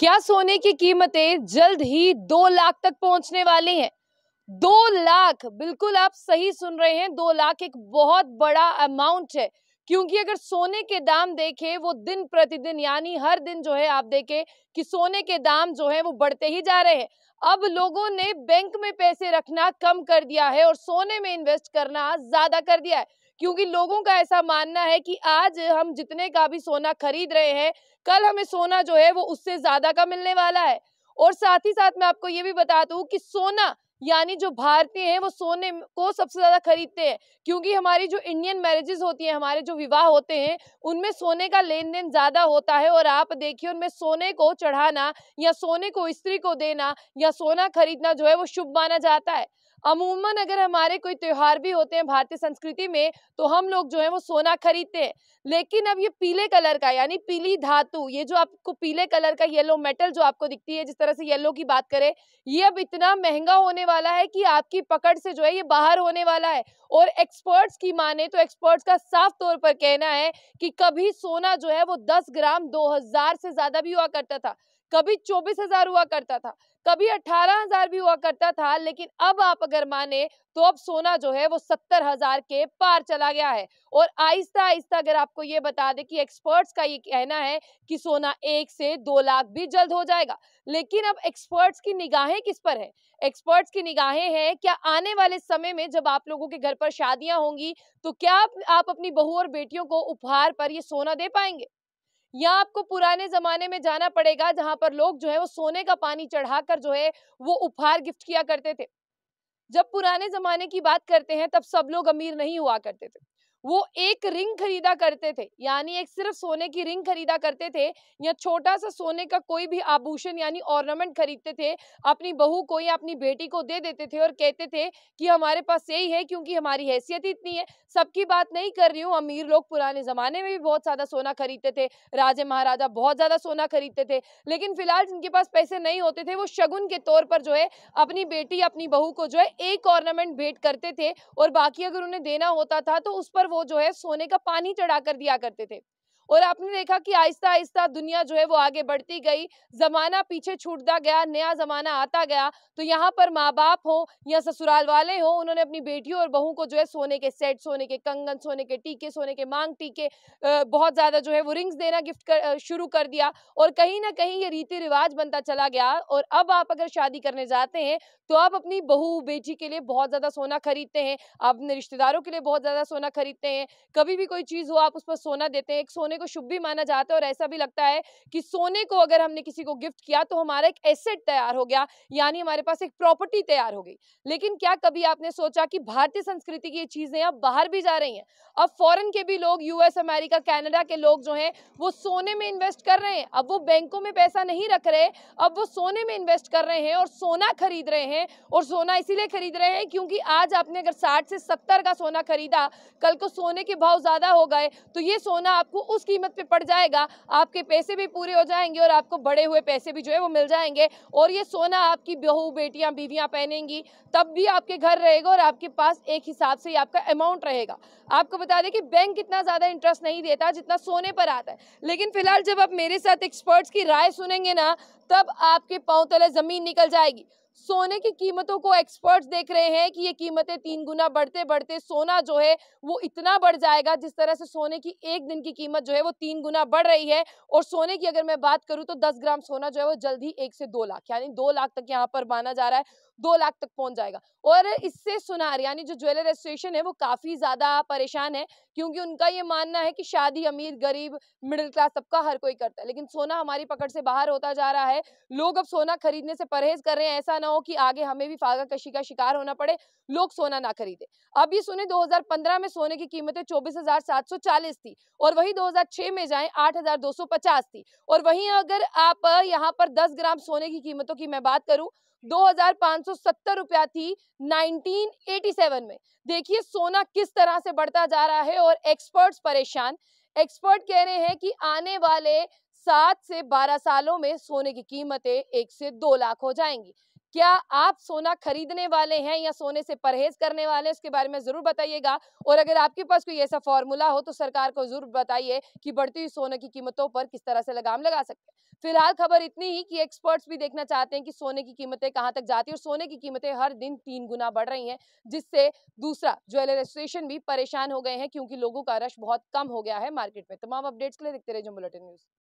क्या सोने की कीमतें जल्द ही दो लाख तक पहुंचने वाली हैं दो लाख बिल्कुल आप सही सुन रहे हैं दो लाख एक बहुत बड़ा अमाउंट है क्योंकि अगर सोने के दाम देखें वो दिन प्रतिदिन यानी हर दिन जो है आप देखें कि सोने के दाम जो है वो बढ़ते ही जा रहे हैं अब लोगों ने बैंक में पैसे रखना कम कर दिया है और सोने में इन्वेस्ट करना ज्यादा कर दिया है क्योंकि लोगों का ऐसा मानना है कि आज हम जितने का भी सोना खरीद रहे हैं कल हमें सोना जो है वो उससे ज्यादा का मिलने वाला है और साथ ही साथ मैं आपको ये भी बता दूं कि सोना यानी जो भारतीय हैं वो सोने को सबसे ज़्यादा खरीदते हैं क्योंकि हमारी जो इंडियन मैरिजेस होती हैं हमारे जो विवाह होते हैं उनमें सोने का लेन देन ज़्यादा होता है और आप देखिए उनमें सोने को चढ़ाना या सोने को स्त्री को देना या सोना खरीदना जो है वो शुभ माना जाता है अमूमन अगर हमारे कोई त्यौहार भी होते हैं भारतीय संस्कृति में तो हम लोग जो है वो सोना खरीदते हैं लेकिन अब ये पीले कलर का यानी पीली धातु ये जो आपको पीले कलर का येलो मेटल जो आपको दिखती है जिस तरह से येलो की बात करें ये अब इतना महंगा होने वाला है कि आपकी पकड़ से जो है ये बाहर होने वाला है और एक्सपर्ट्स की माने तो एक्सपर्ट्स का साफ तौर पर कहना है कि कभी सोना जो है वो दस ग्राम दो से ज्यादा भी हुआ करता था कभी चौबीस हजार हुआ करता था कभी अठारह हजार भी हुआ करता था लेकिन अब आप अगर माने तो अब सोना जो है वो सत्तर हजार के पार चला गया है और आहिस्ता आहिस्ता अगर आपको ये बता दे कि एक्सपर्ट्स का ये कहना है कि सोना एक से दो लाख भी जल्द हो जाएगा लेकिन अब एक्सपर्ट्स की निगाहें किस पर है एक्सपर्ट्स की निगाहें हैं क्या आने वाले समय में जब आप लोगों के घर पर शादियां होंगी तो क्या आप अपनी बहू और बेटियों को उपहार पर ये सोना दे पाएंगे या आपको पुराने जमाने में जाना पड़ेगा जहां पर लोग जो है वो सोने का पानी चढ़ाकर जो है वो उपहार गिफ्ट किया करते थे जब पुराने जमाने की बात करते हैं तब सब लोग अमीर नहीं हुआ करते थे वो एक रिंग खरीदा करते थे यानी एक सिर्फ सोने की रिंग खरीदा करते थे या छोटा सा सोने का कोई भी आभूषण यानी ऑर्नामेंट खरीदते थे अपनी बहू को या अपनी बेटी को दे देते थे और कहते थे कि हमारे पास यही है क्योंकि हमारी हैसियत ही इतनी है सबकी बात नहीं कर रही हूँ अमीर लोग पुराने ज़माने में भी बहुत ज़्यादा सोना खरीदते थे राजे महाराजा बहुत ज़्यादा सोना खरीदते थे लेकिन फिलहाल जिनके पास पैसे नहीं होते थे वो शगुन के तौर पर जो है अपनी बेटी अपनी बहू को जो है एक ऑर्नामेंट भेंट करते थे और बाकी अगर उन्हें देना होता था तो उस पर वो वो जो है सोने का पानी चढ़ा कर दिया करते थे और आपने देखा कि आहिस्ता आहिस्ता दुनिया जो है वो आगे बढ़ती गई ज़माना पीछे छूटता गया नया ज़माना आता गया तो यहाँ पर माँ बाप हो या ससुराल वाले हो उन्होंने अपनी बेटियों और बहू को जो है सोने के सेट सोने के कंगन सोने के टीके सोने के मांग टीके बहुत ज़्यादा जो है वो रिंग्स देना गिफ्ट कर शुरू कर दिया और कहीं ना कहीं ये रीति रिवाज बनता चला गया और अब आप अगर शादी करने जाते हैं तो आप अपनी बहू बेटी के लिए बहुत ज़्यादा सोना खरीदते हैं आप अपने रिश्तेदारों के लिए बहुत ज़्यादा सोना खरीदते हैं कभी भी कोई चीज़ हो आप उस पर सोना देते हैं एक सोने सोने को शुभ भी माना जाता है और ऐसा भी लगता है कि सोने को अगर हमने किसी को गिफ्ट किया तो हमारा एक एसेट तैयार हो गया यानी हमारे पास एक प्रॉपर्टी तैयार हो गई लेकिन क्या कभी आपने सोचा कि भारतीय संस्कृति की ये चीजें अब बाहर भी जा रही हैं अब फॉरन के भी लोग यूएस अमेरिका कैनेडा के लोग जो हैं वो सोने में इन्वेस्ट कर रहे हैं अब वो बैंकों में पैसा नहीं रख रहे अब वो सोने में इन्वेस्ट कर रहे हैं और सोना खरीद रहे हैं और सोना इसीलिए खरीद रहे हैं क्योंकि आज आपने अगर साठ से सत्तर का सोना खरीदा कल को सोने के भाव ज्यादा हो गए तो ये सोना आपको उस कीमत पे पड़ जाएगा आपके पैसे भी पूरे हो जाएंगे और आपको बड़े हुए पैसे भी जो है वो मिल जाएंगे और ये सोना आपकी बहू बेटियां बीवियां पहनेंगी तब भी आपके घर रहेगा और आपके पास एक हिसाब से आपका अमाउंट रहेगा आपको बता दें कि बैंक इतना ज़्यादा इंटरेस्ट नहीं देता जितना सोने पर आता है लेकिन फिलहाल जब आप मेरे साथ एक्सपर्ट्स की राय सुनेंगे ना तब आपके पाँव तले ज़मीन निकल जाएगी सोने की कीमतों को एक्सपर्ट्स देख रहे हैं कि ये कीमतें तीन गुना बढ़ते बढ़ते सोना जो है वो इतना बढ़ जाएगा जिस तरह से सोने की एक दिन की कीमत जो है वो तीन गुना बढ़ रही है और सोने की अगर मैं बात करूं तो दस ग्राम सोना जो है वो जल्द ही एक से दो लाख यानी दो लाख तक यहाँ पर माना जा रहा है दो लाख तक पहुंच जाएगा और इससे सुनार यानी जो ज्वेलर एसोसिएशन है वो काफी ज्यादा परेशान है क्योंकि उनका ये मानना है कि शादी अमीर गरीब मिडिल क्लास सबका हर कोई करता है लेकिन सोना हमारी पकड़ से बाहर होता जा रहा है लोग अब सोना खरीदने से परहेज कर रहे हैं ऐसा ना हो कि आगे हमें भी फागा कशी का शिकार होना पड़े लोग सोना ना खरीदे अब ये सुने 2015 में सोने की कीमतें 24,740 थी और वही 2006 में जाएं 8,250 थी और वहीं अगर आप यहाँ पर 10 ग्राम सोने की कीमतों की मैं बात करूं 2570 रुपया थी 1987 में देखिए सोना किस तरह से बढ़ता जा रहा है और एक्सपर्ट्स परेशान एक्सपर्ट कह रहे हैं कि आने वाले सात से बारह सालों में सोने की कीमतें एक से दो लाख हो जाएंगी क्या आप सोना खरीदने वाले हैं या सोने से परहेज करने वाले हैं उसके बारे में जरूर बताइएगा और अगर आपके पास कोई ऐसा फॉर्मूला हो तो सरकार को जरूर बताइए कि बढ़ती हुई सोने की कीमतों पर किस तरह से लगाम लगा सकते हैं फिलहाल खबर इतनी ही कि एक्सपर्ट्स भी देखना चाहते हैं कि सोने की कीमतें कहाँ तक जाती है और सोने की कीमतें हर दिन तीन गुना बढ़ रही हैं जिससे दूसरा ज्वेलर एसोसिएशन भी परेशान हो गए हैं क्योंकि लोगों का रश बहुत कम हो गया है मार्केट में तमाम अपडेट्स के लिए देखते रहे जो बुलेटिन न्यूज़